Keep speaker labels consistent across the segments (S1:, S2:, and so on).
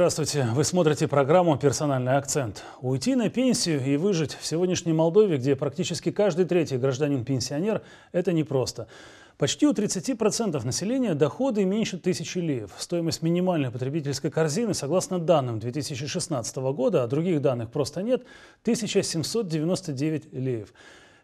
S1: Здравствуйте. Вы смотрите программу «Персональный акцент». Уйти на пенсию и выжить в сегодняшней Молдове, где практически каждый третий гражданин-пенсионер, это непросто. Почти у 30% населения доходы меньше 1000 лев. Стоимость минимальной потребительской корзины, согласно данным 2016 года, а других данных просто нет, 1799 лев.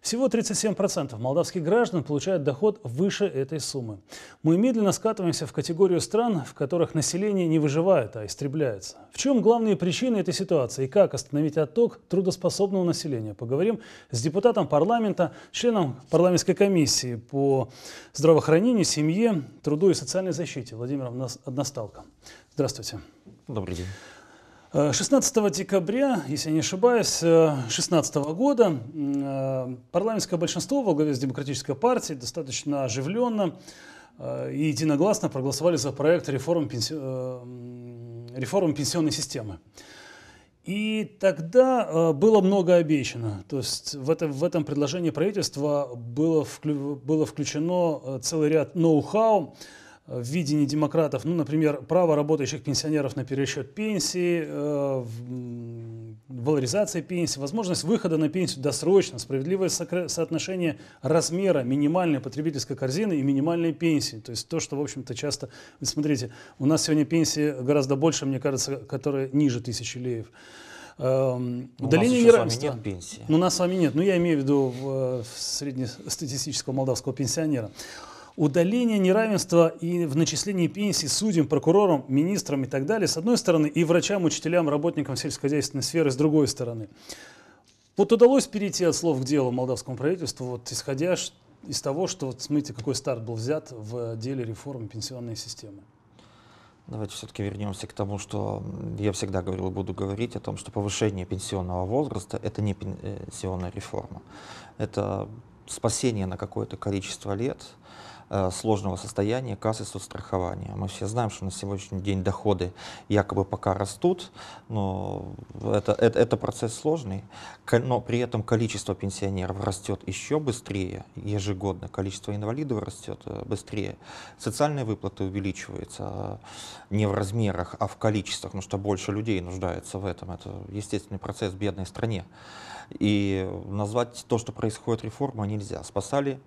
S1: Всего 37% молдавских граждан получают доход выше этой суммы. Мы медленно скатываемся в категорию стран, в которых население не выживает, а истребляется. В чем главные причины этой ситуации и как остановить отток трудоспособного населения? Поговорим с депутатом парламента, членом парламентской комиссии по здравоохранению, семье, труду и социальной защите Владимиром Односталко. Здравствуйте. Добрый день. 16 э, декабря, если я не ошибаюсь, 2016 э, года э, парламентское большинство во главе с Демократической партией достаточно оживленно и единогласно проголосовали за проект реформ, пенси... реформ пенсионной системы. И тогда было много обещано. То есть в, это, в этом предложении правительства было, вклю, было включено целый ряд ноу-хау, в видении демократов, ну, например, право работающих пенсионеров на пересчет пенсии, э, валоризация пенсии, возможность выхода на пенсию досрочно, справедливое соотношение размера минимальной потребительской корзины и минимальной пенсии. То есть то, что, в общем-то, часто... Вы смотрите, у нас сегодня пенсии гораздо больше, мне кажется, которые ниже тысячи леев. Эм, удаление неравенства. У нас нет пенсии. Ну, у нас с вами нет. Ну, я имею в виду в, э, в среднестатистического молдавского пенсионера удаление неравенства и в начислении пенсий судьям, прокурорам, министрам и так далее, с одной стороны, и врачам, учителям, работникам сельскохозяйственной сферы, с другой стороны. Вот удалось перейти от слов к делу молдавскому правительству, вот, исходя из того, что, вот, смотрите, какой старт был взят в деле реформы пенсионной системы.
S2: Давайте все-таки вернемся к тому, что я всегда говорил и буду говорить о том, что повышение пенсионного возраста – это не э, пенсионная реформа. Это спасение на какое-то количество лет – Э, сложного состояния кассы соцстрахования. Мы все знаем, что на сегодняшний день доходы якобы пока растут, но это, это, это процесс сложный, но при этом количество пенсионеров растет еще быстрее ежегодно, количество инвалидов растет э, быстрее, социальные выплаты увеличиваются э, не в размерах, а в количествах, потому ну, что больше людей нуждаются в этом. Это естественный процесс в бедной стране. И назвать то, что происходит реформа, нельзя. Спасали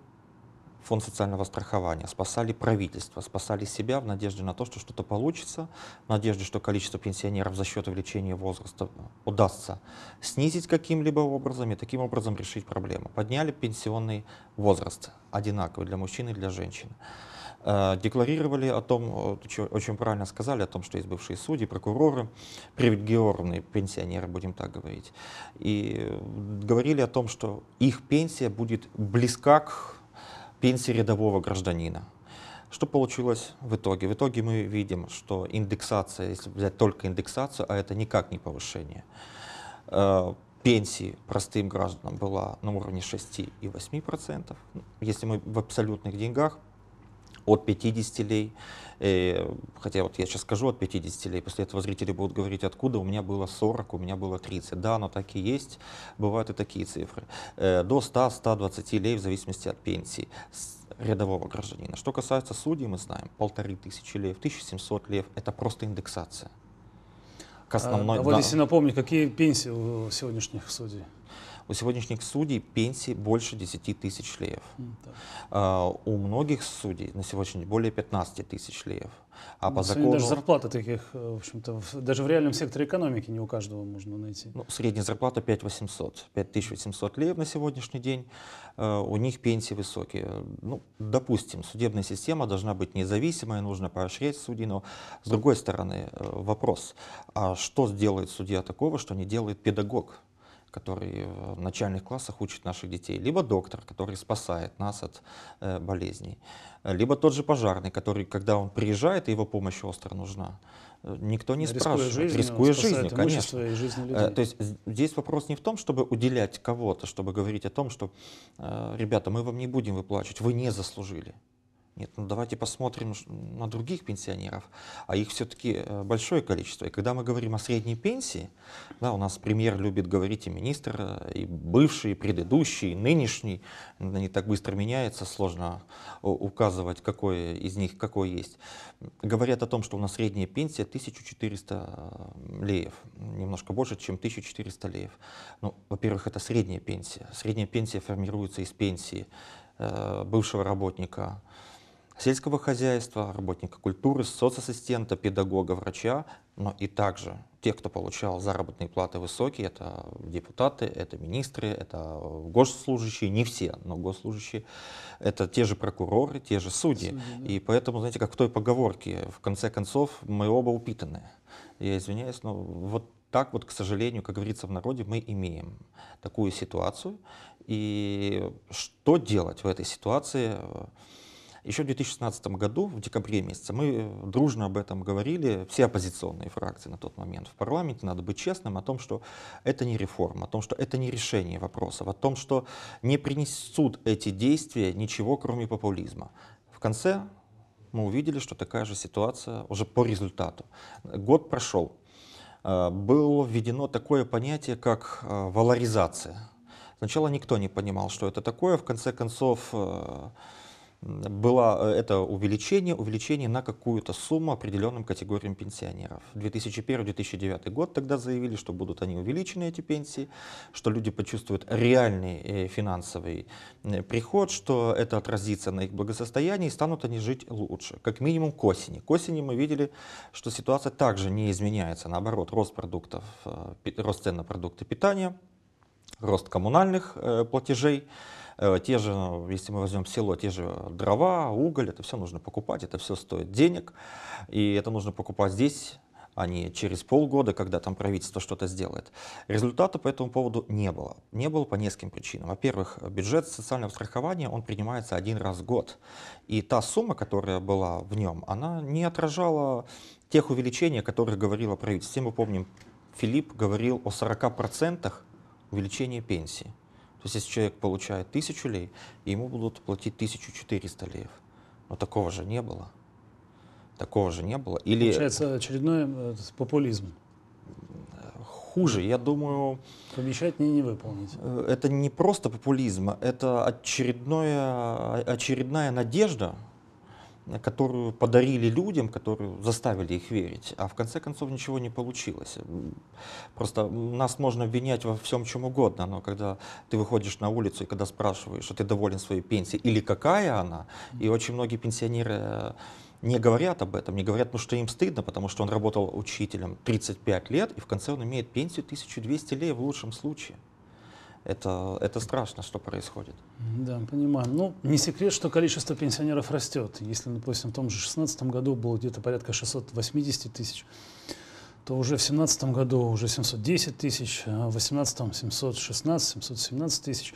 S2: фонд социального страхования, спасали правительство, спасали себя в надежде на то, что что-то получится, в надежде, что количество пенсионеров за счет увеличения возраста удастся снизить каким-либо образом и таким образом решить проблему. Подняли пенсионный возраст одинаковый для мужчин и для женщин. Э, декларировали о том, э, очень правильно сказали, о том, что есть бывшие судьи, прокуроры, привилегированные пенсионеры, будем так говорить. И э, говорили о том, что их пенсия будет близка к пенсии рядового гражданина. Что получилось в итоге? В итоге мы видим, что индексация, если взять только индексацию, а это никак не повышение, э, пенсии простым гражданам была на уровне 6 и 8%. Ну, если мы в абсолютных деньгах от 50 лей. И, э, хотя вот я сейчас скажу от 50 лей, после этого зрители будут говорить, откуда у меня было 40, у меня было 30. Да, но так и есть, бывают и такие цифры. Э, до 100-120 лей в зависимости от пенсии рядового гражданина. Что касается судей, мы знаем, полторы тысячи лев, 1700 лев – это просто индексация. К основной, а, давайте да.
S1: напомню, какие пенсии у сегодняшних судей?
S2: У сегодняшних судей пенсии больше 10 тысяч леев. Mm, У многих судей на сегодняшний день более 15 тысяч леев. А по ну, закону... Даже
S1: зарплата таких, э, в общем-то, даже в реальном секторе экономики не у каждого можно найти. Ну,
S2: средняя зарплата 5800, 5800 леев на сегодняшний день. Э, у них пенсии высокие. Ну, допустим, судебная система должна быть независимая, нужно поощрять судей, но с другой стороны э, вопрос, а что сделает судья такого, что не делает педагог? который в начальных классах учит наших детей, либо доктор, который спасает нас от э, болезней, либо тот же пожарный, который, когда он приезжает, и его помощь остро нужна, э, никто не рискуя спрашивает, жизнью, рискуя жизнью, конечно. И жизни э, людей. То есть здесь вопрос не в том, чтобы уделять кого-то, чтобы говорить о том, что, э, ребята, мы вам не будем выплачивать, вы не заслужили. Нет, ну давайте посмотрим на других пенсионеров, а их все-таки э, большое количество. И когда мы говорим о средней пенсии, да, у нас премьер любит говорить и министр, э, и бывший, и предыдущий, и нынешний, они так быстро меняются, сложно указывать, какой из них какой есть. Говорят о том, что у нас средняя пенсия 1400 э, леев, немножко больше, чем 1400 леев. Ну, во-первых, это средняя пенсия. Средняя пенсия формируется из пенсии бывшего работника, сельского хозяйства, работника культуры, соцассистента, педагога, врача, но и также те, кто получал заработные платы высокие, это депутаты, это министры, это госслужащие, не все, но госслужащие, это те же прокуроры, те же судьи. судьи да. И поэтому, знаете, как в той поговорке, в конце концов, мы оба упитанные. Я извиняюсь, но вот так вот, к сожалению, как говорится в народе, мы имеем такую ситуацию. И что делать в этой ситуации? Еще в 2016 году, в декабре месяце, мы э, дружно об этом говорили, все оппозиционные фракции на тот момент в парламенте, надо быть честным, о том, что это не реформа, о том, что это не решение вопросов, о том, что не принесут эти действия ничего, кроме популизма. В конце мы увидели, что такая же ситуация уже по результату. Год прошел, э, было введено такое понятие, как э, валоризация. Сначала никто не понимал, что это такое. В конце концов, было э, это увеличение, увеличение на какую-то сумму определенным категориям пенсионеров. 2001-2009 год тогда заявили, что будут они увеличены, эти пенсии, что люди почувствуют реальный э, финансовый э, приход, что это отразится на их благосостоянии и станут они жить лучше, как минимум к осени. К осени мы видели, что ситуация также не изменяется, наоборот, рост, продуктов, рост цен на продукты питания, рост коммунальных платежей, Э, те же, если мы возьмем село, те же дрова, уголь, это все нужно покупать, это все стоит денег, и это нужно покупать здесь, а не через полгода, когда там правительство что-то сделает. Результата по этому поводу не было. Не было по нескольким причинам. Во-первых, бюджет социального страхования, он принимается один раз в год. И та сумма, которая была в нем, она не отражала тех увеличений, которые говорило правительство. Все мы помним, Филипп говорил о 40% увеличения пенсии. То есть если человек получает тысячу лей, ему будут платить 1400 леев. Но такого же не было. Такого же не было. Или... Получается
S1: очередной э, популизм. Хуже, я думаю... Помещать не, не выполнить.
S2: Э, это не просто популизм, а это очередное, очередная надежда, которую подарили людям, которую заставили их верить, а в конце концов ничего не получилось. Просто нас можно обвинять во всем чем угодно, но когда ты выходишь на улицу и когда спрашиваешь, что ты доволен своей пенсией или какая она, и очень многие пенсионеры э, не говорят об этом, не говорят, ну что им стыдно, потому что он работал учителем 35 лет, и в конце он имеет пенсию 1200 лей в лучшем случае это, это страшно, что происходит.
S1: Да, понимаю. Ну, не секрет, что количество пенсионеров растет. Если, допустим, в том же 2016 году было где-то порядка 680 тысяч, то уже в 2017 году уже 710 тысяч, а в 2018 716, 717 тысяч.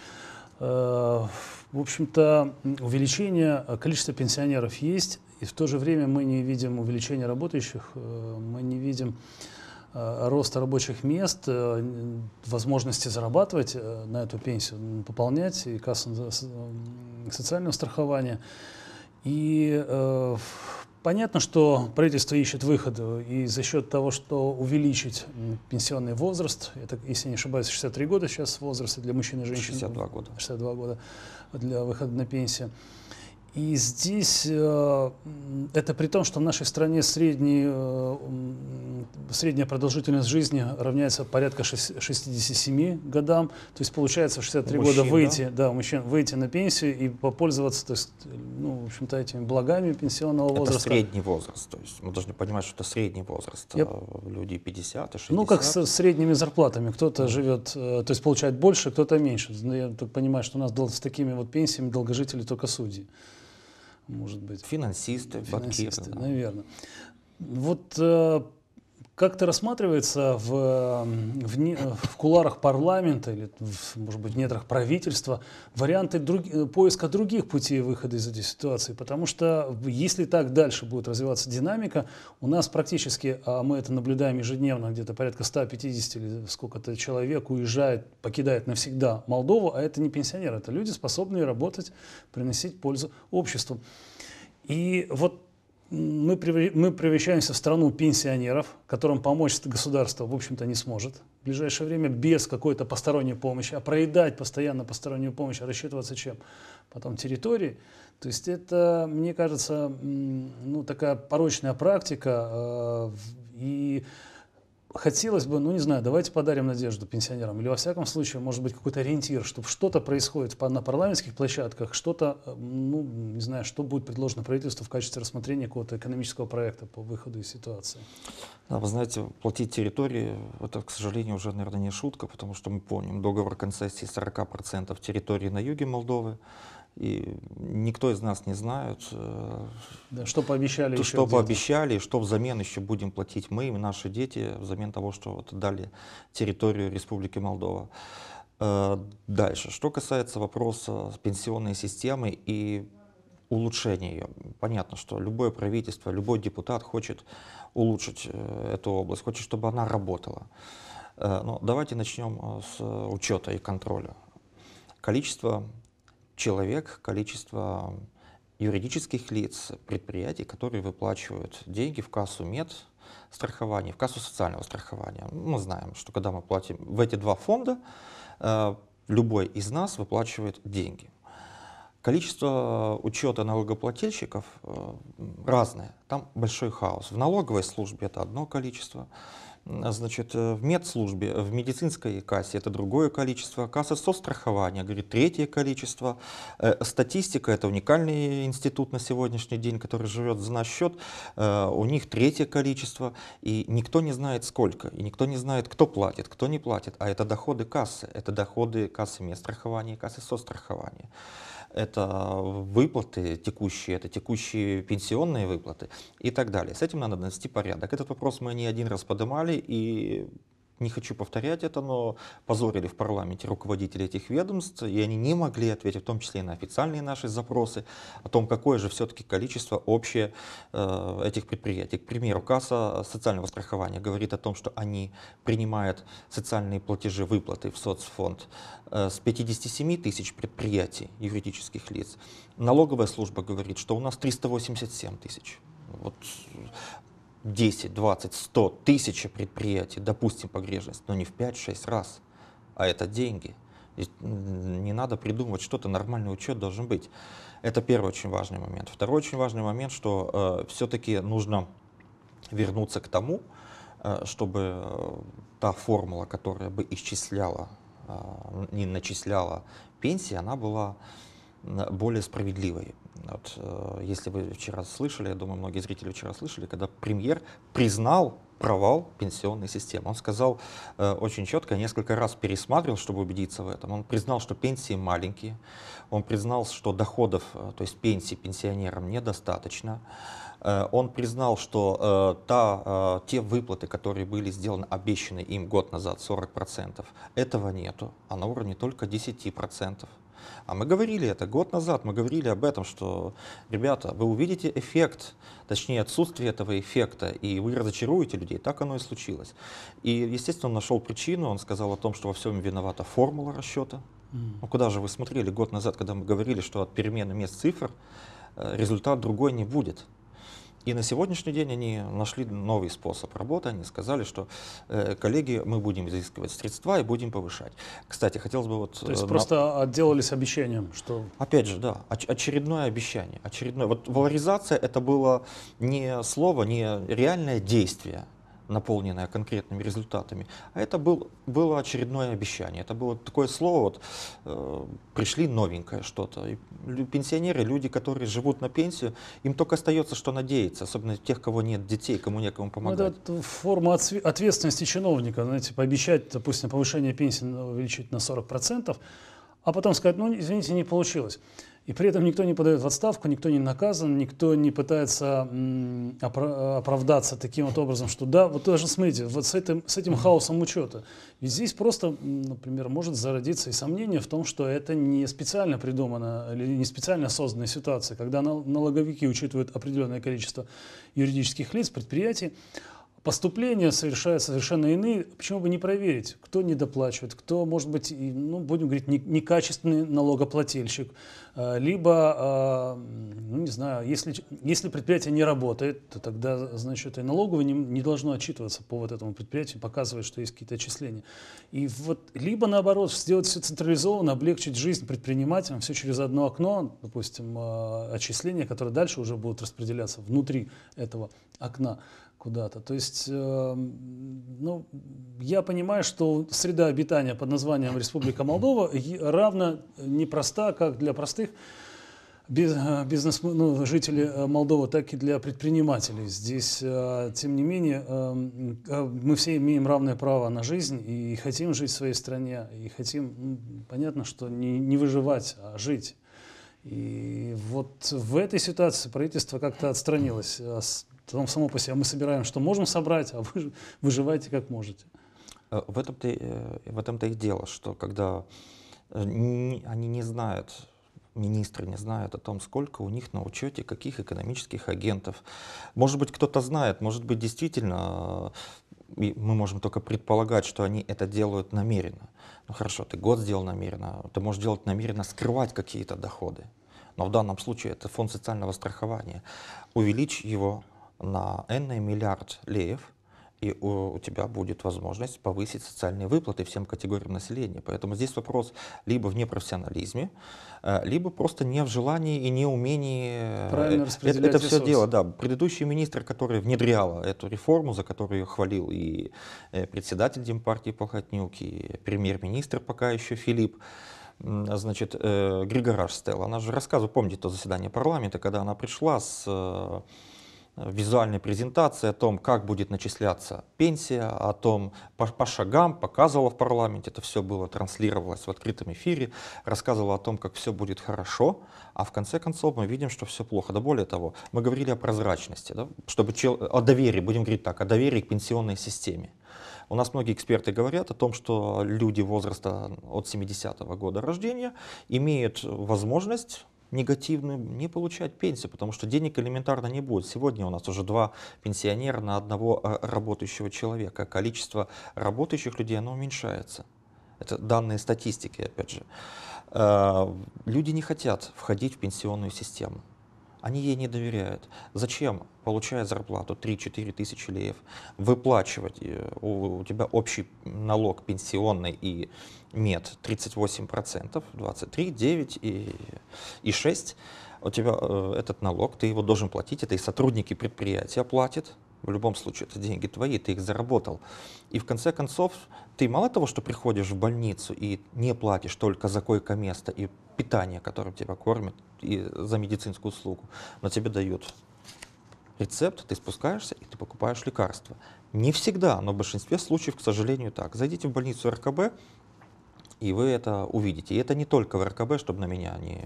S1: Э, в общем-то, увеличение э, количества пенсионеров есть, и в то же время мы не видим увеличения работающих, э, мы не видим Э, рост рабочих мест, э, возможности зарабатывать э, на эту пенсию, пополнять и кассу социального страхования. И э, понятно, что правительство ищет выхода, и за счет того, что увеличить пенсионный возраст, это, если не ошибаюсь, 63 года сейчас возраст для мужчин и женщин. 62 года. 62 года для выхода на пенсию. И здесь э, это при том, что в нашей стране средний, э, средняя продолжительность жизни равняется порядка 67 годам. То есть получается в 63 у года выйти, да? да, мужчин выйти на пенсию и попользоваться, то есть, ну, в общем-то, этими благами пенсионного это возраста. Это средний
S2: возраст. То есть мы должны понимать, что это средний возраст. Я... Э, люди 50 и 60. Ну, как с
S1: средними зарплатами. Кто-то живет, то есть получает больше, кто-то меньше. Ну, я так понимаю, что у нас с такими вот пенсиями долгожители только судьи
S2: может быть. Финансисты, финансисты, банкиры.
S1: Наверное. Вот э, как-то рассматривается в, эм, в, не, в куларах парламента или, в, может быть, в недрах правительства варианты друг, э, поиска других путей выхода из этой ситуации? Потому что если так дальше будет развиваться динамика, у нас практически, а мы это наблюдаем ежедневно, где-то порядка 150 или сколько-то человек уезжает, покидает навсегда Молдову, а это не пенсионеры, это люди, способные работать, приносить пользу обществу. И вот мы, мы превращаемся в страну пенсионеров, которым помочь государство, в общем-то, не сможет в ближайшее время без какой-то посторонней помощи, а проедать постоянно постороннюю помощь, а рассчитываться чем? Потом территории. То есть это, мне кажется, ну, такая порочная практика, э, и хотелось бы, ну не знаю, давайте подарим надежду пенсионерам, или во всяком случае, может быть, какой-то ориентир, чтобы что-то происходит на парламентских площадках, что-то, э, ну не знаю, что будет предложено правительству в качестве рассмотрения какого-то экономического проекта по выходу из ситуации.
S2: Да, вы знаете, платить территории, это, к сожалению, уже, наверное, не шутка, потому что мы помним договор концессии 40% территории на юге Молдовы, и никто из нас не знает, э,
S1: да, что пообещали, то, еще что пообещали,
S2: что взамен еще будем платить мы и наши дети взамен того, что вот дали территорию Республики Молдова. Э, дальше, что касается вопроса пенсионной системы и улучшения ее. Понятно, что любое правительство, любой депутат хочет улучшить э, эту область, хочет, чтобы она работала. Но давайте начнем с учета и контроля. Количество человек, количество юридических лиц, предприятий, которые выплачивают деньги в кассу мед, страхования, в кассу социального страхования. Мы знаем, что когда мы платим в эти два фонда, э, любой из нас выплачивает деньги. Количество учета налогоплательщиков э, разное, там большой хаос. В налоговой службе это одно количество, Э, значит, э, в медслужбе, э, в медицинской кассе это другое количество, касса соцстрахования, говорит, третье количество. Статистика — это уникальный институт на сегодняшний день, который живет за наш счет, у них третье количество, и никто не знает сколько, и никто не знает, кто платит, кто не платит, а это доходы кассы, это доходы кассы медстрахования, кассы соцстрахования это выплаты текущие, это текущие пенсионные выплаты и так далее. С этим надо нанести порядок. Этот вопрос мы не один раз поднимали, и не хочу повторять это, но позорили в парламенте руководители этих ведомств, и они не могли ответить, в том числе и на официальные наши запросы, о том, какое же все-таки количество общее э, этих предприятий. К примеру, касса социального страхования говорит о том, что они принимают социальные платежи, выплаты в соцфонд э, с 57 тысяч предприятий юридических лиц. Налоговая служба говорит, что у нас 387 тысяч. Вот 10, 20, 100, тысяча предприятий, допустим, погрешность, но не в 5-6 раз, а это деньги. И не надо придумывать что-то, нормальный учет должен быть. Это первый очень важный момент. Второй очень важный момент, что э, все-таки нужно вернуться к тому, э, чтобы э, та формула, которая бы исчисляла, э, не начисляла пенсии, она была более справедливой. Вот, э, если вы вчера слышали, я думаю, многие зрители вчера слышали, когда премьер признал провал пенсионной системы. Он сказал э, очень четко, несколько раз пересматривал, чтобы убедиться в этом. Он признал, что пенсии маленькие, он признал, что доходов, э, то есть пенсии пенсионерам недостаточно. Э, он признал, что э, та, э, те выплаты, которые были сделаны, обещаны им год назад, 40%, этого нету, а на уровне только 10%. А мы говорили это год назад, мы говорили об этом, что, ребята, вы увидите эффект, точнее отсутствие этого эффекта, и вы разочаруете людей. Так оно и случилось. И, естественно, он нашел причину, он сказал о том, что во всем виновата формула расчета. Ну куда же вы смотрели год назад, когда мы говорили, что от перемены мест цифр э, результат другой не будет. И на сегодняшний день они нашли новый способ работы. Они сказали, что, э, коллеги, мы будем изыскивать средства и будем повышать. Кстати, хотелось бы вот... То есть э, на... просто
S1: отделались обещанием, что... Опять
S2: же, да, оч очередное обещание. Очередное. Вот валоризация это было не слово, не реальное действие наполненная конкретными результатами, а это был, было очередное обещание. Это было такое слово, вот, э, пришли новенькое что-то. И пенсионеры, люди, которые живут на пенсию, им только остается, что надеяться, особенно тех, кого нет детей, кому некому ну, помогать.
S1: Это форма ответственности чиновника, знаете, пообещать, допустим, повышение пенсии увеличить на 40%, а потом сказать, ну, извините, не получилось. И при этом никто не подает в отставку, никто не наказан, никто не пытается оправдаться таким вот образом, что да, вот даже смотрите, вот с этим, с этим хаосом учета. Ведь здесь просто, например, может зародиться и сомнение в том, что это не специально придумано или не специально созданная ситуация, когда налоговики учитывают определенное количество юридических лиц, предприятий, поступления совершают совершенно иные, почему бы не проверить, кто недоплачивает, кто, может быть, ну, будем говорить, некачественный налогоплательщик, э, либо, а, ну, не знаю, если, если предприятие не работает, то тогда, значит, и налоговое не, не должно отчитываться по вот этому предприятию, показывать, что есть какие-то отчисления. И вот, либо, наоборот, сделать все централизованно, облегчить жизнь предпринимателям, все через одно окно, допустим, а, отчисления, которые дальше уже будут распределяться внутри этого окна куда-то. То есть, э, ну, я понимаю, что среда обитания под названием Республика Молдова равна э, непроста как для простых э, бизнес, ну, жители э, Молдовы, так и для предпринимателей. Здесь, тем не менее, эм, мы все имеем равное право на жизнь и хотим жить в своей стране, и хотим, ну, понятно, что не, не выживать, а жить. И вот в этой ситуации правительство как-то отстранилось. Потом само по себе а мы собираем, что можем собрать, а вы выживаете как можете.
S2: Э, в этом-то, э, в этом-то и дело, что когда э, они не знают, министры не знают о том, сколько у них на учете каких экономических агентов. Может быть, кто-то знает, может быть, действительно, мы можем только предполагать, что они это делают намеренно. Ну хорошо, ты год сделал намеренно, ты можешь делать намеренно скрывать какие-то доходы. Но в данном случае это фонд социального страхования. Увеличь его, на n миллиард леев, и у, у тебя будет возможность повысить социальные выплаты всем категориям населения. Поэтому здесь вопрос либо в непрофессионализме, э, либо просто не в желании и неумении э, Правильно э, это, это все дело. Да, предыдущий министр, который внедрял эту реформу, за которую хвалил и председатель Демпартии Плохотнюк, и премьер-министр пока еще Филипп, значит, Григораж Стелла, она же рассказывала, помните то заседание парламента, когда она пришла с визуальной презентации о том, как будет начисляться пенсия, о том по, по шагам, показывала в парламенте, это все было, транслировалось в открытом эфире, рассказывала о том, как все будет хорошо, а в конце концов мы видим, что все плохо. Да более того, мы говорили о прозрачности, да, чтобы чел, о доверии, будем говорить так, о доверии к пенсионной системе. У нас многие эксперты говорят о том, что люди возраста от 70 -го года рождения имеют возможность негативную, не получать пенсию, потому что денег элементарно не будет. Сегодня у нас уже два пенсионера на одного э, работающего человека. Количество работающих людей, оно уменьшается. Это данные статистики, опять же. Э, люди не хотят входить в пенсионную систему они ей не доверяют. Зачем, получая зарплату 3-4 тысячи леев, выплачивать, э, у, тебя общий налог пенсионный и мед 38%, 23, 9 и, и 6, у тебя э, этот налог, ты его должен платить, это и сотрудники предприятия платят, в любом случае, это деньги твои, ты их заработал. И в конце концов, ты мало того, что приходишь в больницу и не платишь только за койко-место и питание, которое тебя кормит, и за медицинскую услугу, но тебе дают рецепт, ты спускаешься и ты покупаешь лекарства. Не всегда, но в большинстве случаев, к сожалению, так. Зайдите в больницу РКБ, и вы это увидите. И это не только в РКБ, чтобы на меня не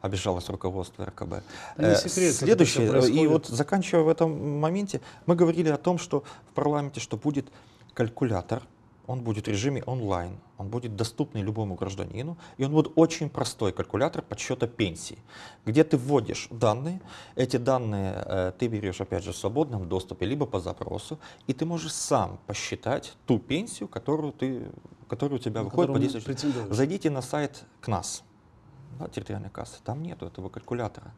S2: обижалось руководство РКБ. Не э, секрет, Следующее, э, и вот заканчивая в этом моменте, мы говорили о том, что в парламенте, что будет калькулятор, он будет в режиме онлайн, он будет доступный любому гражданину, и он будет очень простой калькулятор подсчета пенсии, где ты вводишь данные, эти данные э, ты берешь опять же в свободном доступе, либо по запросу, и ты можешь сам посчитать ту пенсию, которую, ты, которую у тебя ну, выходит по действию. Зайдите на сайт КНАС, да, территориальной кассы, там нету этого калькулятора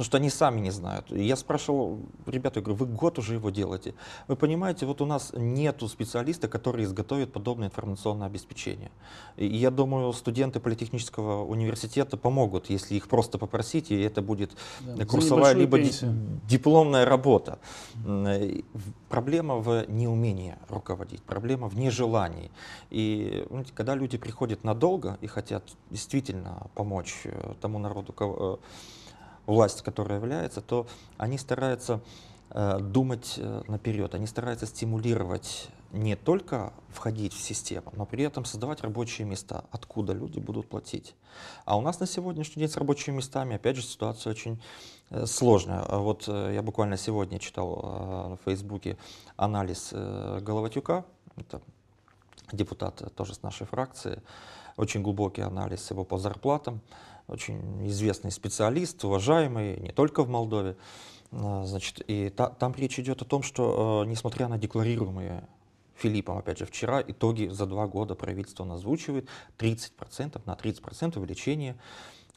S2: потому ну, что они сами не знают. я спрашивал ребят, я говорю, вы год уже его делаете. Вы понимаете, вот у нас нету специалиста, который изготовит подобное информационное обеспечение. И я думаю, студенты политехнического университета помогут, если их просто попросить, и это будет да, курсовая либо пенсию. дипломная работа. Э, проблема в неумении руководить, проблема в нежелании. И знаете, когда люди приходят надолго и хотят действительно помочь э, тому народу, э, власть, которая является, то они стараются э, думать э, наперед, они стараются стимулировать не только входить в систему, но при этом создавать рабочие места, откуда люди будут платить. А у нас на сегодняшний день с рабочими местами, опять же, ситуация очень э, сложная. А вот я буквально сегодня читал в Фейсбуке анализ Головатюка, это депутат тоже с нашей фракции, очень глубокий анализ его по зарплатам очень известный специалист, уважаемый не только в Молдове. А, значит, и та, там речь идет о том, что э, несмотря на декларируемые Филиппом, опять же, вчера итоги за два года правительство назвучивает 30% на 30% увеличение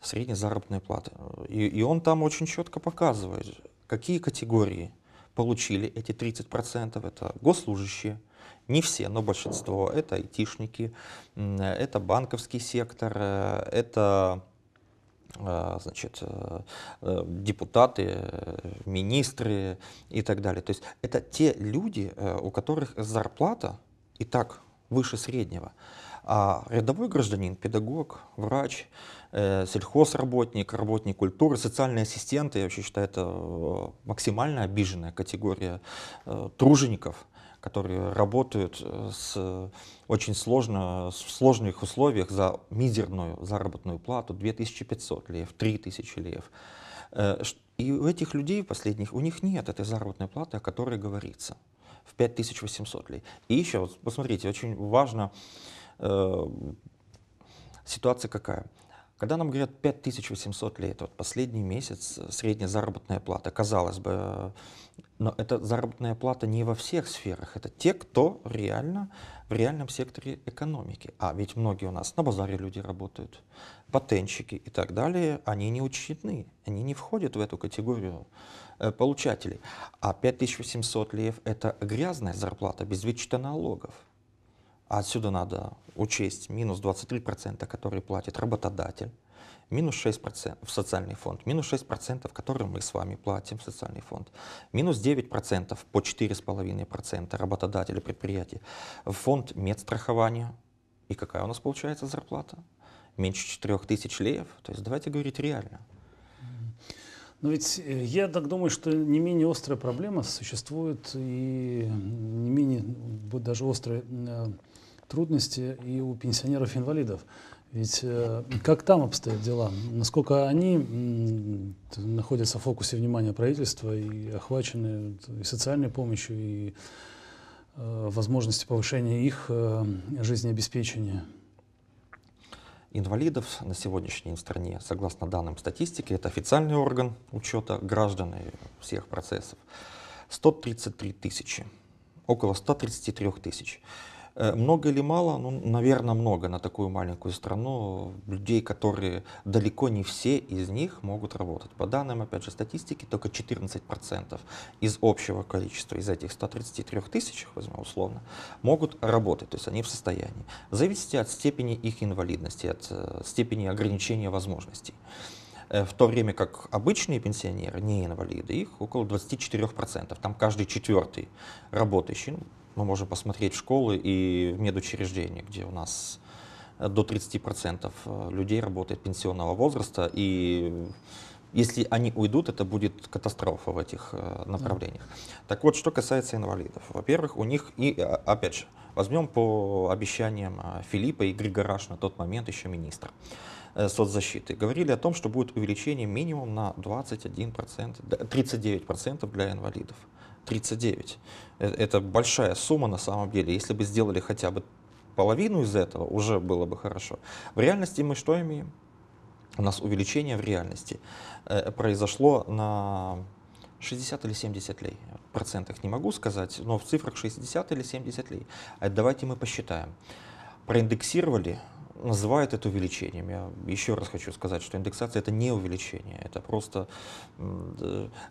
S2: средней заработной платы. И, и он там очень четко показывает, какие категории получили эти 30%. Это госслужащие, не все, но большинство. Это айтишники, это банковский сектор, э, это а, значит, э, э, депутаты, э, министры и так далее. То есть это те люди, у которых зарплата и так выше среднего. А рядовой гражданин, педагог, врач, сельхозработник, работник культуры, социальные ассистенты, я вообще считаю, это максимально обиженная категория тружеников, которые работают э, с э, очень сложно, в сложных условиях за мизерную заработную плату 2500 лев, 3000 лев. Э, и у этих людей последних, у них нет этой заработной платы, о которой говорится, в 5800 лей. И еще, посмотрите, очень важно ситуация какая. Когда нам говорят 5800 лей, это вот последний месяц средняя заработная плата, казалось бы, но эта заработная плата не во всех сферах. Это те, кто реально в реальном секторе экономики. А ведь многие у нас на базаре люди работают, патентщики и так далее, они не учтены, они не входят в эту категорию э, получателей. А 5800 лев – это грязная зарплата без вычета налогов. А отсюда надо учесть минус 23%, которые платит работодатель минус 6% в социальный фонд, минус 6%, которые мы с вами платим в социальный фонд, минус 9% по 4,5% работодателя предприятия, в фонд медстрахования. И какая у нас получается зарплата? Меньше 4 тысяч леев. То есть давайте говорить реально.
S1: Но ведь э, я так думаю, что не менее острая проблема существует и не менее даже острые э, трудности и у пенсионеров-инвалидов. Ведь э, как там обстоят дела? Насколько они находятся в фокусе внимания правительства и охвачены и социальной помощью, и э, возможности повышения их э, жизнеобеспечения?
S2: Инвалидов на сегодняшней стране, согласно данным статистики, это официальный орган учета граждан и всех процессов, 133 тысячи, около 133 тысяч. Э, много или мало? Ну, наверное, много на такую маленькую страну людей, которые далеко не все из них могут работать. По данным, опять же, статистики, только 14% из общего количества, из этих 133 тысяч, возьмем условно, могут работать, то есть они в состоянии. В зависимости от степени их инвалидности, от э, степени ограничения возможностей э, в то время как обычные пенсионеры, не инвалиды, их около 24%. Там каждый четвертый работающий, ну, мы можем посмотреть школы и медучреждения, где у нас э, до 30% э, людей работает пенсионного возраста, и если они уйдут, это будет катастрофа в этих э, направлениях. Mm. Так вот, что касается инвалидов. Во-первых, у них, и а, опять же, возьмем по обещаниям Филиппа и Григораш на тот момент еще министра соцзащиты, говорили о том, что будет увеличение минимум на 21%, 39% для инвалидов. 39. Э, это большая сумма на самом деле. Если бы сделали хотя бы половину из этого, уже было бы хорошо. В реальности мы что имеем? У нас увеличение в реальности э, произошло на 60 или 70 лей. В процентах не могу сказать, но в цифрах 60 или 70 лей. А давайте мы посчитаем. Проиндексировали называют это увеличением. Я еще раз хочу сказать, что индексация это не увеличение, это просто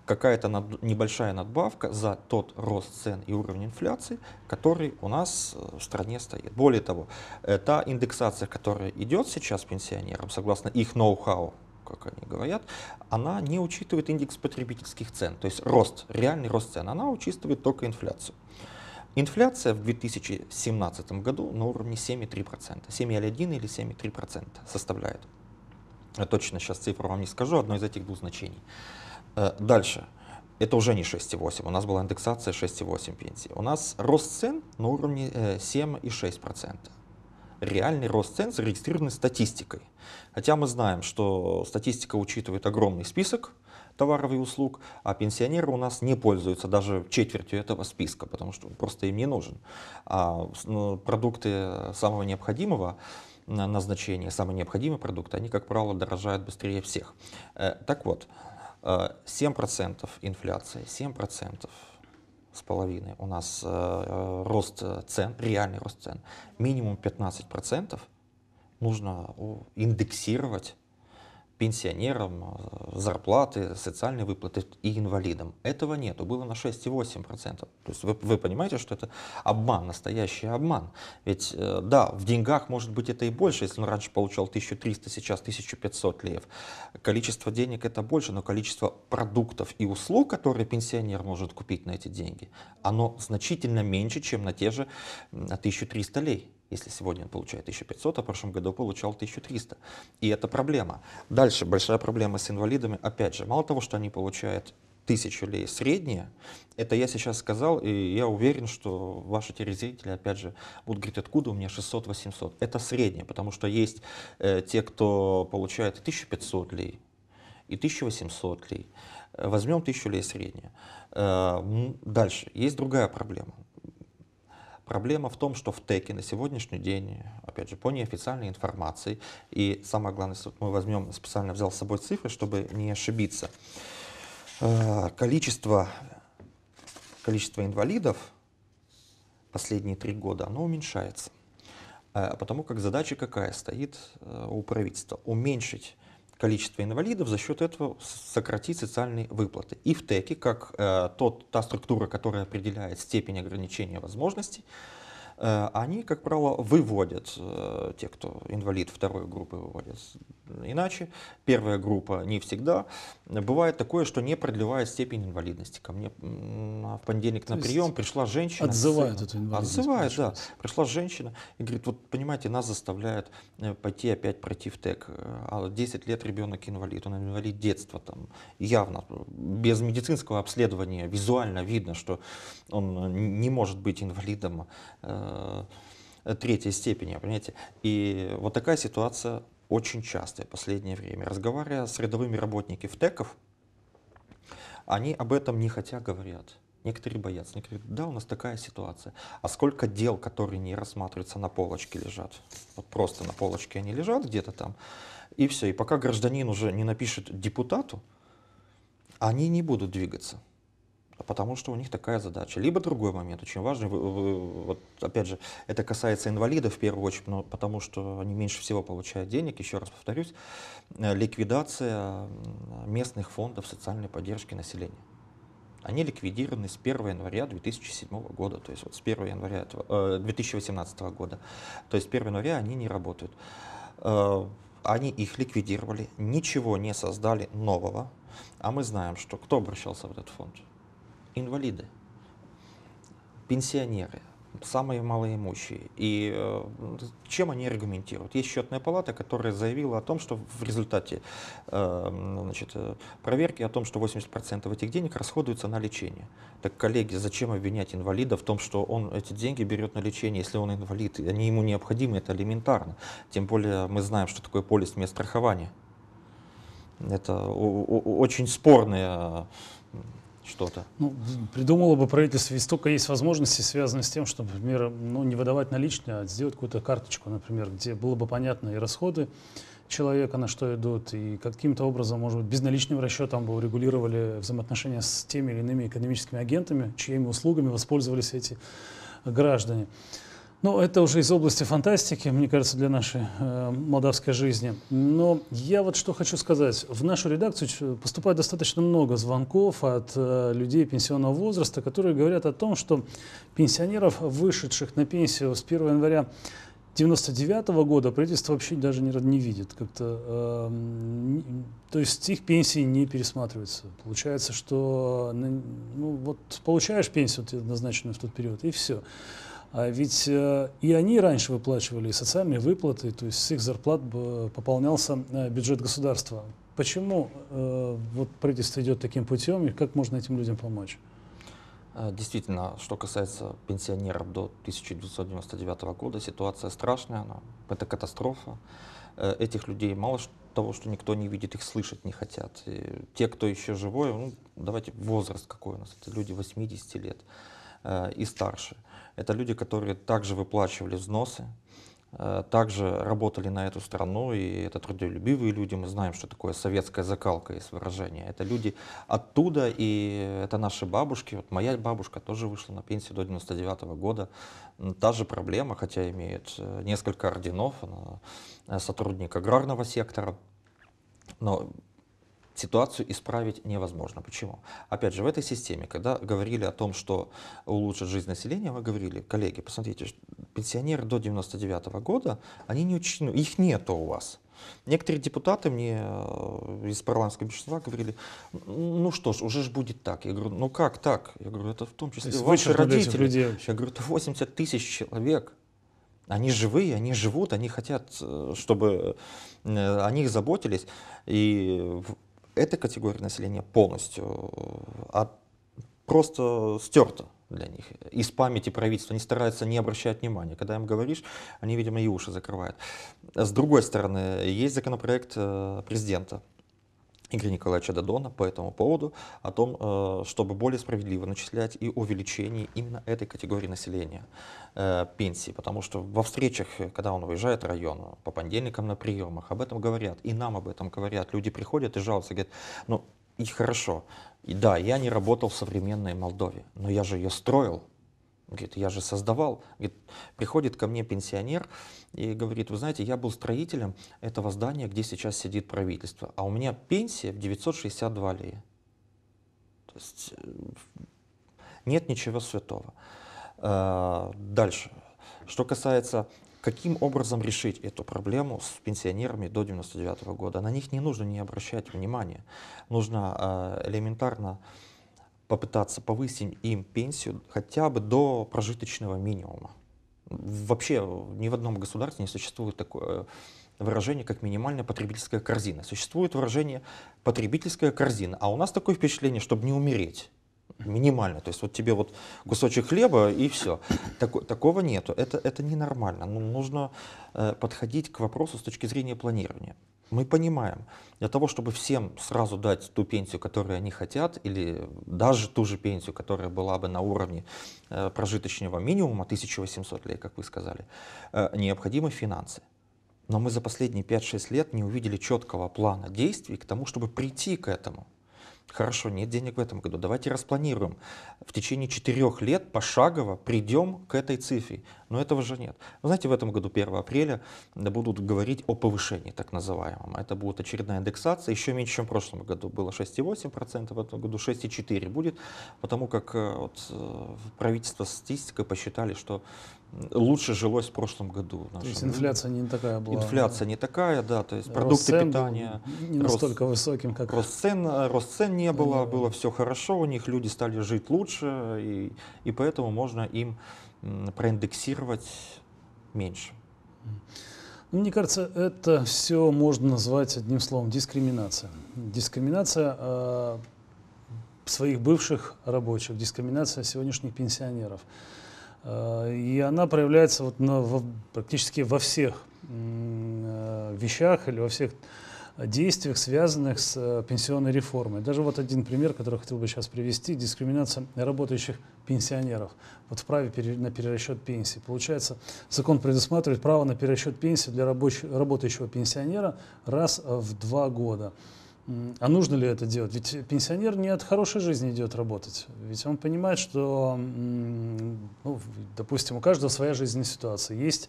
S2: какая-то над... небольшая надбавка за тот рост цен и уровень инфляции, который у нас э, в стране стоит. Более того, та индексация, которая идет сейчас пенсионерам, согласно их ноу-хау, как они говорят, она не учитывает индекс потребительских цен, то есть рост, реальный рост цен, она учитывает только инфляцию. Инфляция в 2017 году на уровне 7,3%, 7,1 или 7,3% составляет. Я точно сейчас цифру вам не скажу, одно из этих двух значений. Э, дальше. Это уже не 6,8, у нас была индексация 6,8 пенсии. У нас рост цен на уровне 7,6%. Э, Реальный рост цен зарегистрирован статистикой. Хотя мы знаем, что статистика учитывает огромный список товаров и услуг, а пенсионеры у нас не пользуются даже четвертью этого списка, потому что он просто им не нужен. А ну, продукты самого необходимого назначения, самые необходимые продукты, они, как правило, дорожают быстрее всех. Э, так вот, 7% э, инфляции, 7% с половиной у нас э, рост цен, реальный рост цен, минимум 15% нужно индексировать пенсионерам э, зарплаты, социальные выплаты и инвалидам. Этого нету, было на 6,8%. То есть вы, вы понимаете, что это обман, настоящий обман. Ведь э, да, в деньгах может быть это и больше, если он раньше получал 1300, сейчас 1500 леев. Количество денег это больше, но количество продуктов и услуг, которые пенсионер может купить на эти деньги, оно значительно меньше, чем на те же 1300 лей. Если сегодня он получает 1500, а в прошлом году получал 1300. И это проблема. Дальше большая проблема с инвалидами. Опять же, мало того, что они получают тысячу лей среднее, это я сейчас сказал, и я уверен, что ваши телезрители, опять же, будут говорить, откуда у меня 600-800. Это среднее, потому что есть э, те, кто получает 1500 лей и 1800 лей. Возьмем 1000 лей среднее. Э, дальше, есть другая проблема. Проблема в том, что в теке на сегодняшний день, опять же, по неофициальной информации, и самое главное, вот мы возьмем, специально взял с собой цифры, чтобы не ошибиться, э, количество, количество инвалидов последние три года, оно уменьшается. Э, потому как задача какая стоит э, у правительства? Уменьшить количество инвалидов, за счет этого сократить социальные выплаты. И в ТЭКе, как э, тот, та структура, которая определяет степень ограничения возможностей, э, они, как правило, выводят, э, те, кто инвалид второй группы выводят, иначе. Первая группа не всегда. Бывает такое, что не продлевает степень инвалидности. Ко мне в понедельник То на прием пришла женщина. Отзывает эту инвалидность. Отзывает, да. Пришла женщина и говорит, вот понимаете, нас заставляют э, пойти опять пройти в ТЭК. 10 а лет ребенок инвалид, он инвалид детства. Там, явно, без медицинского обследования визуально видно, что он э, не может быть инвалидом э, третьей степени, понимаете? И вот такая ситуация очень частое в последнее время. Разговаривая с рядовыми работниками ТЭКов, они об этом не хотя говорят. Некоторые боятся, некоторые говорят, да, у нас такая ситуация. А сколько дел, которые не рассматриваются, на полочке лежат? Вот просто на полочке они лежат где-то там, и все. И пока гражданин уже не напишет депутату, они не будут двигаться. Потому что у них такая задача. Либо другой момент, очень важный, вы, вы, вот, опять же, это касается инвалидов в первую очередь, но потому что они меньше всего получают денег, еще раз повторюсь, э, ликвидация местных фондов социальной поддержки населения. Они ликвидированы с 1 января 2007 года, то есть вот с 1 января 2018 э, года. То есть 1 января они не работают. Э, они их ликвидировали, ничего не создали нового. А мы знаем, что кто обращался в этот фонд? инвалиды, пенсионеры, самые малоимущие. И э, чем они аргументируют? Есть счетная палата, которая заявила о том, что в результате э, значит, проверки о том, что 80% этих денег расходуются на лечение. Так, коллеги, зачем обвинять инвалида в том, что он эти деньги берет на лечение, если он инвалид? И они ему необходимы, это элементарно. Тем более мы знаем, что такое полис мест страхования. Это очень спорная что-то?
S1: Ну, придумало бы правительство, ведь столько есть возможностей, связанных с тем, чтобы, например, ну, не выдавать наличные, а сделать какую-то карточку, например, где было бы понятно и расходы человека, на что идут, и каким-то образом, может быть, безналичным расчетом бы урегулировали взаимоотношения с теми или иными экономическими агентами, чьими услугами воспользовались эти граждане. Ну, это уже из области фантастики, мне кажется, для нашей э, молдавской жизни. Но я вот что хочу сказать. В нашу редакцию поступает достаточно много звонков от э, людей пенсионного возраста, которые говорят о том, что пенсионеров, вышедших на пенсию с 1 января 99 -го года правительство вообще даже не, не видит как-то. Э, то есть их пенсии не пересматриваются. Получается, что э, ну, вот получаешь пенсию ты назначенную в тот период, и все. А ведь э, и они раньше выплачивали и социальные выплаты, то есть с их зарплат пополнялся э, бюджет государства. Почему э, вот правительство идет таким путем и как можно этим людям помочь?
S2: А, действительно, что касается пенсионеров до 1999 года, ситуация страшная, она, это катастрофа. Этих людей мало того, что никто не видит, их слышать не хотят. И те, кто еще живой, ну, давайте возраст какой у нас, это люди 80 лет э, и старше. Э, это люди, которые также выплачивали взносы, э, также работали на эту страну, и это трудолюбивые люди, мы знаем, что такое советская закалка есть выражение. Это люди оттуда, и это наши бабушки. Вот моя бабушка тоже вышла на пенсию до 99 -го года. Та же проблема, хотя имеет э, несколько орденов, она э, сотрудник аграрного сектора. Но ситуацию исправить невозможно. Почему? Опять же, в этой системе, когда говорили о том, что улучшит жизнь населения, мы говорили, коллеги, посмотрите, пенсионеры до 99 -го года, они не учтены, их нету у вас. Некоторые депутаты мне э, из парламентского большинства говорили, ну что ж, уже ж будет так. Я говорю, ну как так? Я говорю, это в том числе То ваши родители. Людей Я говорю, это 80 тысяч человек. Они живые, они живут, они хотят, э, чтобы э, о них заботились. И эта категория населения полностью э, а просто стерта для них, из памяти правительства, они стараются не обращать внимания. Когда им говоришь, они, видимо, и уши закрывают. С другой стороны, есть законопроект э, президента Игоря Николаевича Дадона по этому поводу, о том, э, чтобы более справедливо начислять и увеличение именно этой категории населения э, пенсии, потому что во встречах, э, когда он выезжает в район, по понедельникам на приемах, об этом говорят, и нам об этом говорят, люди приходят и жалуются, говорят, ну и хорошо, и да, я не работал в современной Молдове, но я же ее строил, Говорит, я же создавал. Говорит, приходит ко мне пенсионер и говорит, вы знаете, я был строителем этого здания, где сейчас сидит правительство, а у меня пенсия в 962 лея. То есть э, нет ничего святого. Э, дальше. Что касается каким образом решить эту проблему с пенсионерами до 99 года. На них не нужно не обращать внимания. Нужно э, элементарно попытаться повысить им пенсию хотя бы до прожиточного минимума. Вообще ни в одном государстве не существует такое э, выражение, как минимальная потребительская корзина. Существует выражение потребительская корзина, а у нас такое впечатление, чтобы не умереть. Минимально, то есть вот тебе вот кусочек хлеба и все. Так, такого нету, это, это ненормально. Ну, нужно э, подходить к вопросу с точки зрения планирования. Мы понимаем, для того, чтобы всем сразу дать ту пенсию, которую они хотят, или даже ту же пенсию, которая была бы на уровне э, прожиточного минимума 1800 лет, как вы сказали, э, необходимы финансы. Но мы за последние 5-6 лет не увидели четкого плана действий к тому, чтобы прийти к этому. Хорошо, нет денег в этом году, давайте распланируем. В течение четырех лет пошагово придем к этой цифре. Но этого же нет. Вы знаете, в этом году 1 апреля будут говорить о повышении так называемом. Это будет очередная индексация, еще меньше, чем в прошлом году. Было 6,8%, в этом году 6,4% будет, потому как э, вот, э, правительство статистика посчитали, что лучше жилось в прошлом году. В нашем. То есть инфляция не такая была. Инфляция не такая, да, то есть рост продукты цен питания.
S1: Не рост, высоким, как...
S2: Рост цен, рост цен не было, да. было все хорошо у них, люди стали жить лучше, и, и поэтому можно им проиндексировать меньше.
S1: Ну, мне кажется, это все можно назвать одним словом дискриминация. Дискриминация э, своих бывших рабочих, дискриминация сегодняшних пенсионеров. Э, и она проявляется вот на, в, практически во всех э, вещах или во всех действиях, связанных с э, пенсионной реформой. Даже вот один пример, который хотел бы сейчас привести, дискриминация работающих пенсионеров вот в праве на перерасчет пенсии. Получается, закон предусматривает право на перерасчет пенсии для работающего пенсионера раз в два года. А нужно ли это делать? Ведь пенсионер не от хорошей жизни идет работать. Ведь он понимает, что, ну, допустим, у каждого своя жизненная ситуация. Есть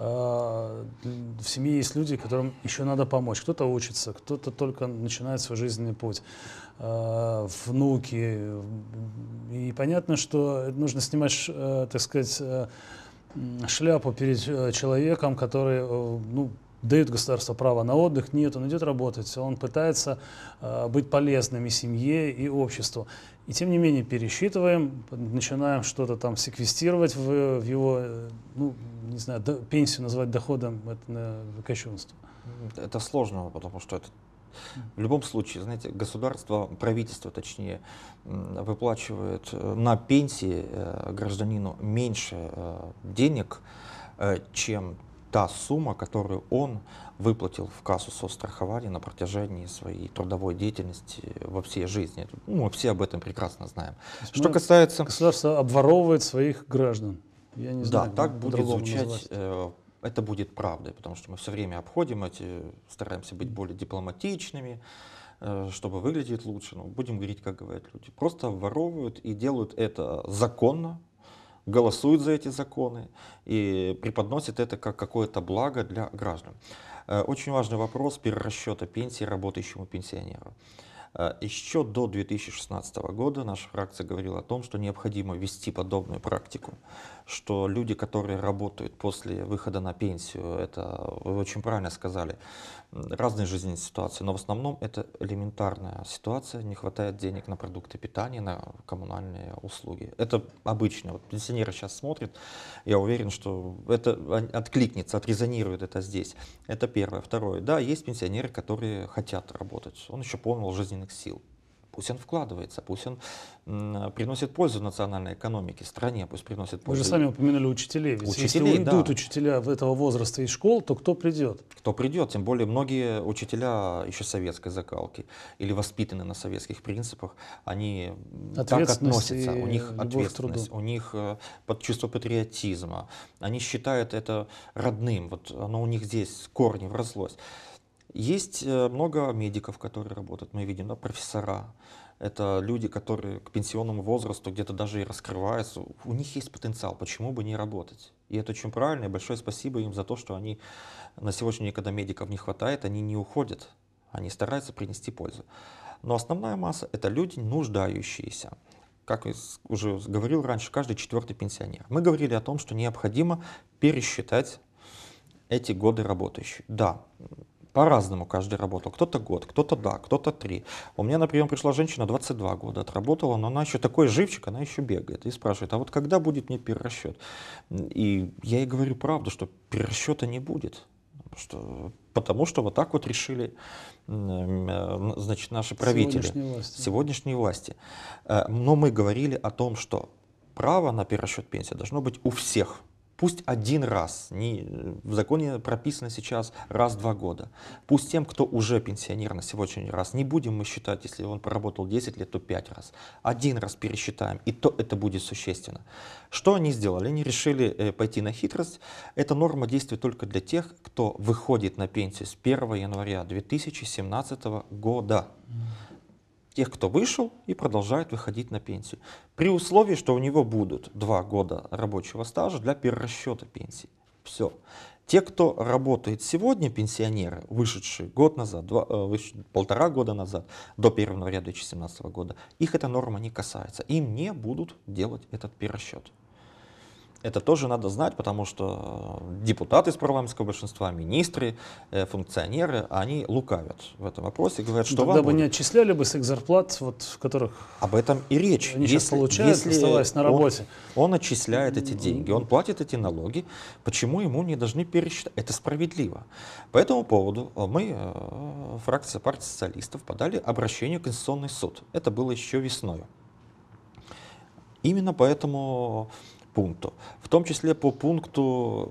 S1: Э, в семье есть люди, которым еще надо помочь. Кто-то учится, кто-то только начинает свой жизненный путь, э, внуки. И понятно, что нужно снимать, э, так сказать, шляпу перед человеком, который ну, дает государство право на отдых, нет, он идет работать, он пытается э, быть полезным и семье, и обществу. И тем не менее пересчитываем, начинаем что-то там секвестировать в, в его ну, не знаю, до, пенсию назвать доходом, это на кощунство. Это
S2: сложно, потому что это в любом случае, знаете, государство, правительство точнее, выплачивает э, на пенсии э, гражданину меньше э, денег, чем та сумма, которую он выплатил в кассу соцстрахования на протяжении своей трудовой деятельности во всей жизни. Ну, мы все об этом прекрасно
S1: знаем. Что касается... Государство обворовывает своих граждан. Я не знаю, да, так будет звучать,
S2: э, это будет правдой, потому что мы все время обходим эти, стараемся быть более дипломатичными, э, чтобы выглядеть лучше. Но ну, будем говорить, как говорят люди. Просто воровывают и делают это законно, голосуют за эти законы и преподносят это как какое-то благо для граждан. Э, очень важный вопрос перерасчета пенсии работающему пенсионеру. Э, Еще до 2016 года наша фракция говорила о том, что необходимо вести подобную практику что люди, которые работают после выхода на пенсию, это вы очень правильно сказали, разные жизненные ситуации, но в основном это элементарная ситуация, не хватает денег на продукты питания, на коммунальные услуги. Это обычно. Вот пенсионеры сейчас смотрят, я уверен, что это откликнется, отрезонирует это здесь. Это первое. Второе. Да, есть пенсионеры, которые хотят работать. Он еще полон жизненных сил. Пусть он вкладывается, пусть он приносит пользу национальной экономике, стране, пусть приносит пользу. Вы же сами
S1: упомянули учителей. Ведь учителей, если уйдут да. учителя этого возраста из школ, то кто придет?
S2: Кто придет? Тем более многие учителя еще советской закалки или воспитаны на советских принципах, они
S1: так относятся. У них ответственность,
S2: у них э, под чувство патриотизма. Они считают это родным. Вот оно у них здесь корни врослось. Есть э, много медиков, которые работают, мы видим, да, профессора. Это люди, которые к пенсионному возрасту где-то даже и раскрываются. У них есть потенциал, почему бы не работать? И это очень правильно, и большое спасибо им за то, что они на сегодняшний день, когда медиков не хватает, они не уходят, они стараются принести пользу. Но основная масса – это люди, нуждающиеся как я уже говорил раньше, каждый четвертый пенсионер. Мы говорили о том, что необходимо пересчитать эти годы работающих. Да, по-разному каждый работал. Кто-то год, кто-то да, кто-то три. У меня на прием пришла женщина 22 года, отработала, но она еще такой живчик, она еще бегает и спрашивает, а вот когда будет мне перерасчет? И я ей говорю правду, что перерасчета не будет. Что, потому что вот так вот решили э, значит, наши правители сегодняшние власти. сегодняшние власти. Э, но мы говорили о том, что право на перерасчет пенсии должно быть у всех Пусть один раз, не, в законе прописано сейчас раз в два года. Пусть тем, кто уже пенсионер на сегодняшний раз, не будем мы считать, если он поработал 10 лет, то 5 раз. Один раз пересчитаем, и то это будет существенно. Что они сделали? Они решили э, пойти на хитрость. Эта норма действует только для тех, кто выходит на пенсию с 1 января 2017 года тех, кто вышел и продолжает выходить на пенсию. При условии, что у него будут два года рабочего стажа для перерасчета пенсии. Все. Те, кто работает сегодня, пенсионеры, вышедшие год назад, два, э, выше, полтора года назад, до 1 января 2017 года, их эта норма не касается. Им не будут делать этот перерасчет. Это тоже надо знать, потому что э, депутаты с парламентского большинства, министры, э, функционеры, они лукавят в этом вопросе, говорят, что Тогда вам бы будет. не
S1: отчисляли бы с их зарплат, вот, в которых Об этом и речь. Они если, сейчас получают, если оставаясь на работе.
S2: Он, он отчисляет эти деньги, он платит эти налоги, почему ему не должны пересчитать? Это справедливо. По этому поводу э, мы, фракция партии социалистов, подали обращение в Конституционный суд. Это было еще весной. Именно поэтому пункту. В том числе по пункту,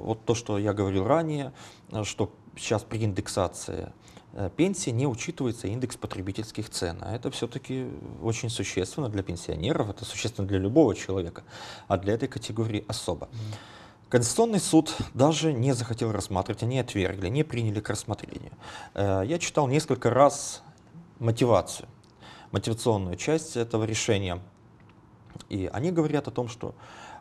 S2: вот то, что я говорил ранее, э, что сейчас при индексации э, пенсии не учитывается индекс потребительских цен. А это все-таки очень существенно для пенсионеров, это существенно для любого человека, а для этой категории особо. Конституционный суд даже не захотел рассматривать, они отвергли, не приняли к рассмотрению. Э, я читал несколько раз мотивацию, мотивационную часть этого решения. И они говорят о том, что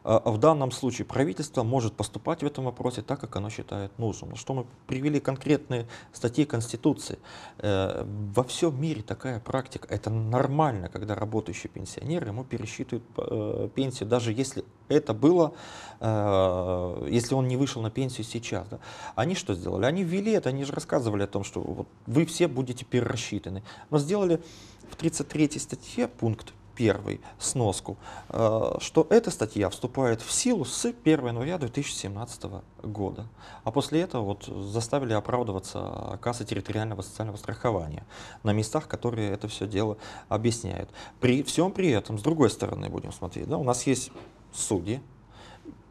S2: а, а в данном случае правительство может поступать в этом вопросе так, как оно считает нужным. Ну, что мы привели конкретные статьи Конституции. Э, во всем мире такая практика. Это нормально, когда работающий пенсионер ему пересчитывают э, пенсию, даже если это было, э, если он не вышел на пенсию сейчас. Они что сделали? Они ввели это, они же рассказывали о том, что вот вы все будете перерасчитаны. Но сделали в 33 статье пункт первый сноску, э, что эта статья вступает в силу с 1 января 2017 года. А после этого вот заставили оправдываться кассы территориального социального страхования на местах, которые это все дело объясняют. При всем при этом, с другой стороны, будем смотреть, да, у нас есть судьи,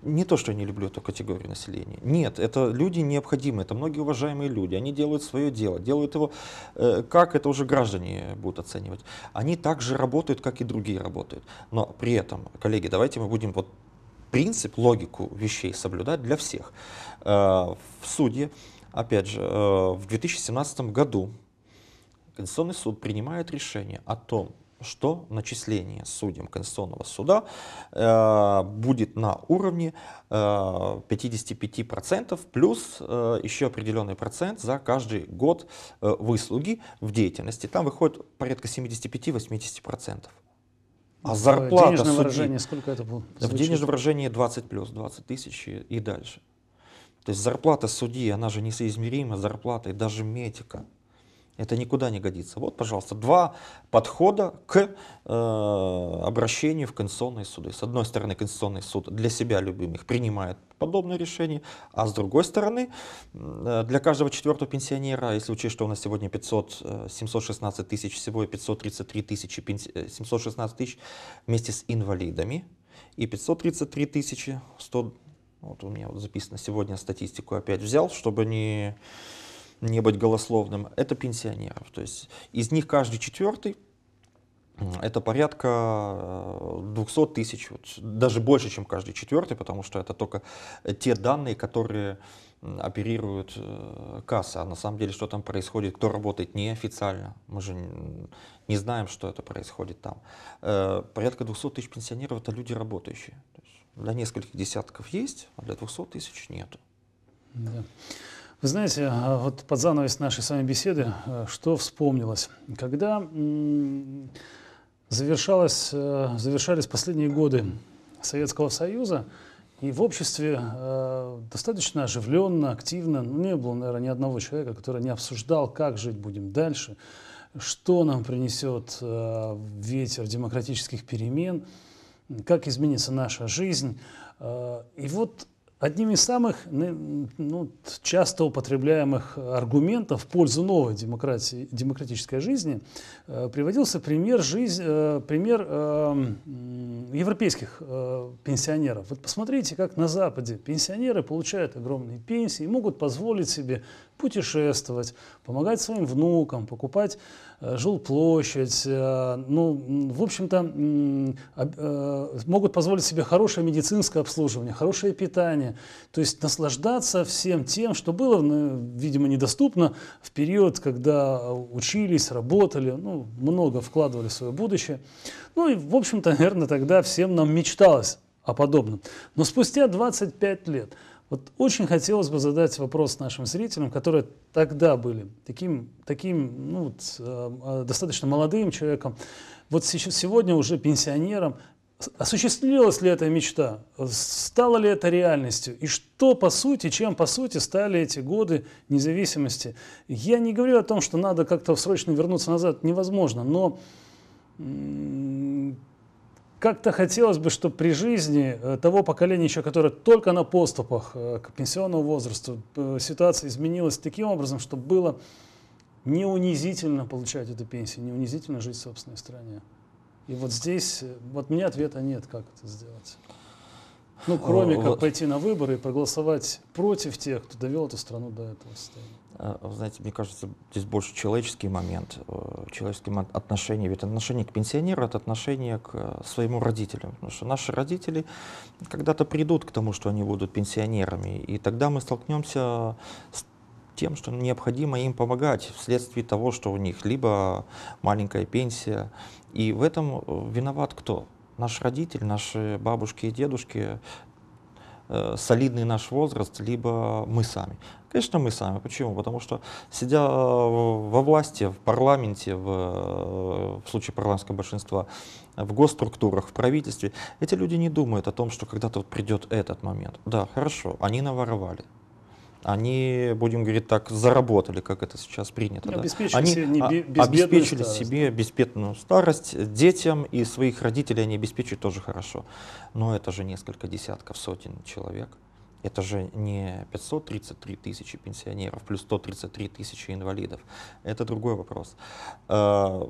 S2: не то, что я не люблю эту категорию населения. Нет, это люди необходимые, это многие уважаемые люди. Они делают свое дело, делают его, э, как это уже граждане будут оценивать. Они также работают, как и другие работают. Но при этом, коллеги, давайте мы будем вот принцип, логику вещей соблюдать для всех. Э, в суде, опять же, э, в 2017 году Конституционный суд принимает решение о том, что начисление судьям Конституционного суда э, будет на уровне э, 55% плюс э, еще определенный процент за каждый год э, выслуги в деятельности. Там выходит порядка 75-80%. А зарплата денежное судьи, выражение сколько это было? В денежном выражении 20 плюс, 20 тысяч и, и дальше. То есть зарплата судьи, она же несоизмерима с зарплатой даже медика. Это никуда не годится. Вот, пожалуйста, два подхода к э, обращению в конституционные суды. С одной стороны, конституционный суд для себя любимых принимает подобные решения, а с другой стороны, э, для каждого четвертого пенсионера, если учесть, что у нас сегодня 500, 716 э, тысяч всего и 533 тысячи, 716 э, тысяч вместе с инвалидами и 533 тысячи, 100, вот у меня вот записано сегодня статистику опять взял, чтобы не не быть голословным, это пенсионеров. То есть из них каждый четвертый это порядка 200 э, тысяч, вот, даже больше, чем каждый четвертый, потому что это только э, те данные, которые оперируют э, касса. А на самом деле, что там происходит, кто работает неофициально, мы же не знаем, что это происходит там. Порядка 200 тысяч пенсионеров – это люди работающие. Для нескольких десятков есть, а для 200 тысяч нету.
S1: Да. Вы знаете, а, а вот под занавес нашей с вами беседы, а, что вспомнилось. Когда завершалось, завершались последние годы Советского Союза, и в обществе э, достаточно оживленно, активно, ну, не было, наверное, ни одного человека, который не обсуждал, как жить будем дальше, что нам принесет э, ветер демократических перемен, как изменится наша жизнь. Э, и вот Одним из самых ну, часто употребляемых аргументов в пользу новой демократии, демократической жизни э, приводился пример, жизнь, э, пример э, европейских э, пенсионеров. Вот посмотрите, как на Западе пенсионеры получают огромные пенсии и могут позволить себе путешествовать, помогать своим внукам, покупать э, жилплощадь. Э, ну, в общем-то, э, могут позволить себе хорошее медицинское обслуживание, хорошее питание. То есть наслаждаться всем тем, что было, ну, видимо, недоступно в период, когда учились, работали, ну, много вкладывали в свое будущее. Ну и, в общем-то, наверное, тогда всем нам мечталось о подобном. Но спустя 25 лет – вот очень хотелось бы задать вопрос нашим зрителям, которые тогда были таким, таким ну, вот, а, а, достаточно молодым человеком, вот сегодня уже пенсионером, осуществилась ли эта мечта, стала ли это реальностью, и что по сути, чем по сути стали эти годы независимости. Я не говорю о том, что надо как-то срочно вернуться назад, невозможно, но как-то хотелось бы, чтобы при жизни э, того поколения еще, которое только на поступах э, к пенсионному возрасту, э, ситуация изменилась таким образом, чтобы было не унизительно получать эту пенсию, не унизительно жить в собственной стране. И вот здесь, вот мне ответа нет, как это сделать. Ну, кроме как пойти на выборы и проголосовать против тех, кто довел эту страну до этого состояния.
S2: Э, знаете, мне кажется, здесь больше человеческий момент, э, человеческие отношения. Ведь отношение к пенсионеру — это отношение к э, своему родителю. Потому что наши родители когда-то придут к тому, что они будут пенсионерами. И тогда мы столкнемся с тем, что необходимо им помогать вследствие того, что у них либо маленькая пенсия. И в этом виноват кто? Наш родитель, наши бабушки и дедушки, Э, солидный наш возраст, либо мы сами. Конечно, мы сами. Почему? Потому что, сидя э, во власти, в парламенте, в, э, в случае парламентского большинства, в госструктурах, в правительстве, эти люди не думают о том, что когда-то вот придет этот момент. Да, хорошо, они наворовали, они, будем говорить так, заработали, как это сейчас принято. Да? Обеспечили они себе а, обеспечили старость. себе беспетную старость. Детям и своих родителей они обеспечивают тоже хорошо. Но это же несколько десятков, сотен человек. Это же не 533 тысячи пенсионеров плюс 133 тысячи инвалидов. Это другой вопрос. А,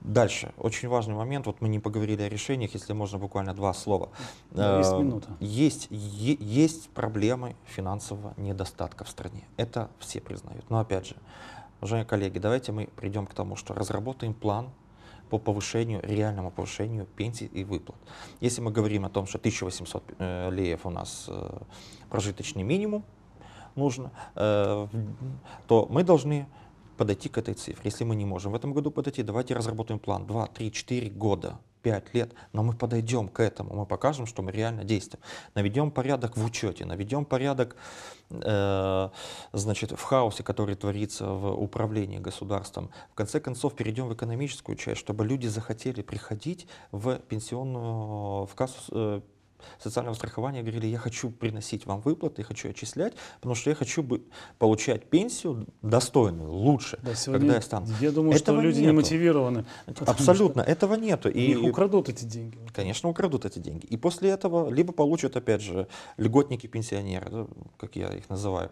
S2: Дальше. Очень важный момент. Вот мы не поговорили о решениях, если можно буквально два слова. Ну, есть э, минута. Есть, есть проблемы финансового недостатка в стране. Это все признают. Но опять же, уважаемые коллеги, давайте мы придем к тому, что разработаем план по повышению, реальному повышению пенсий и выплат. Если мы говорим о том, что 1800 э, леев у нас э, прожиточный минимум нужно, э, то мы должны подойти к этой цифре. Если мы не можем в этом году подойти, давайте разработаем план 2, 3, 4 года, 5 лет, но мы подойдем к этому, мы покажем, что мы реально действуем. Наведем порядок в учете, наведем порядок э, значит, в хаосе, который творится в управлении государством. В конце концов, перейдем в экономическую часть, чтобы люди захотели приходить в пенсионную, в кассу, э, социального страхования говорили, я хочу приносить вам выплаты, я хочу отчислять, потому что я хочу бы получать пенсию достойную, лучше, да, сегодня, когда я стану. Я думаю, этого что люди нету. не
S1: мотивированы. Абсолютно,
S2: что этого нету. И украдут эти деньги. Конечно, украдут эти деньги. И после этого либо получат, опять же, льготники-пенсионеры, как я их называю.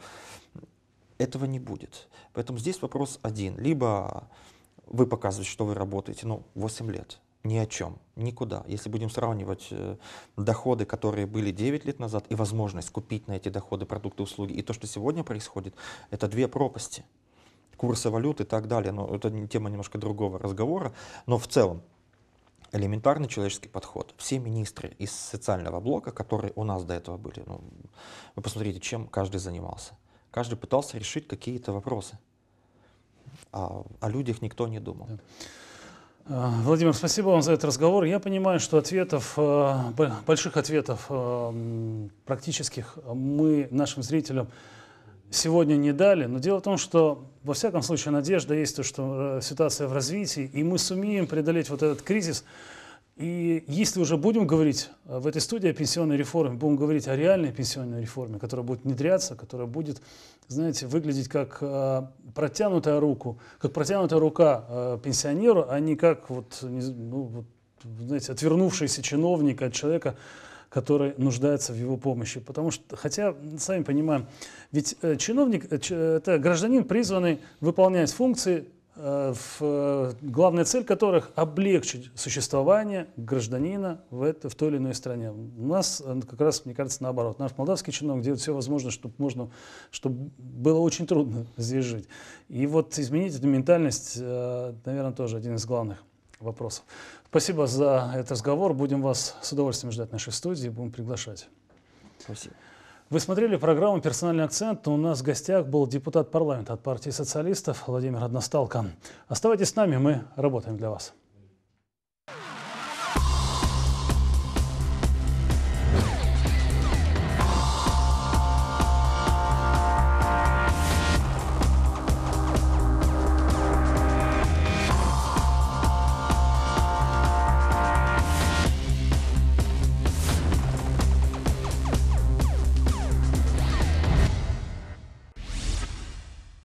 S2: Этого не будет. Поэтому здесь вопрос один. Либо вы показываете, что вы работаете, ну, 8 лет, ни о чем, никуда. Если будем сравнивать э, доходы, которые были 9 лет назад, и возможность купить на эти доходы продукты, услуги, и то, что сегодня происходит, это две пропасти. Курсы валют и так далее, но это тема немножко другого разговора, но в целом элементарный человеческий подход. Все министры из социального блока, которые у нас до этого были, ну, вы посмотрите, чем каждый занимался. Каждый пытался решить какие-то вопросы. А
S1: о людях никто не думал. Да. А, Владимир, спасибо вам за этот разговор. Я понимаю, что ответов, э, больших ответов э, практических мы нашим зрителям сегодня не дали. Но дело в том, что во всяком случае надежда есть, то, что э, ситуация в развитии, и мы сумеем преодолеть вот этот кризис, и если уже будем говорить э, в этой студии о пенсионной реформе, будем говорить о реальной пенсионной реформе, которая будет внедряться, которая будет, знаете, выглядеть как э, протянутая руку, как протянутая рука э, пенсионеру, а не как вот, ну, вот знаете, отвернувшийся чиновник от человека, который нуждается в его помощи. Потому что, хотя, сами понимаем, ведь чиновник, это гражданин, призванный выполнять функции Э, в, э, главная цель которых – облегчить существование гражданина в, это, в той или иной стране. У нас э, как раз, мне кажется, наоборот. Наш молдавский чиновник делает все возможное, чтобы, можно, чтобы было очень трудно здесь жить. И вот изменить эту ментальность, наверное, тоже один из главных вопросов. Спасибо за этот разговор. Будем вас с удовольствием ждать в нашей студии, будем приглашать. Спасибо. Вы смотрели программу «Персональный акцент». У нас в гостях был депутат парламента от партии социалистов Владимир Односталко. Оставайтесь с нами, мы работаем для вас.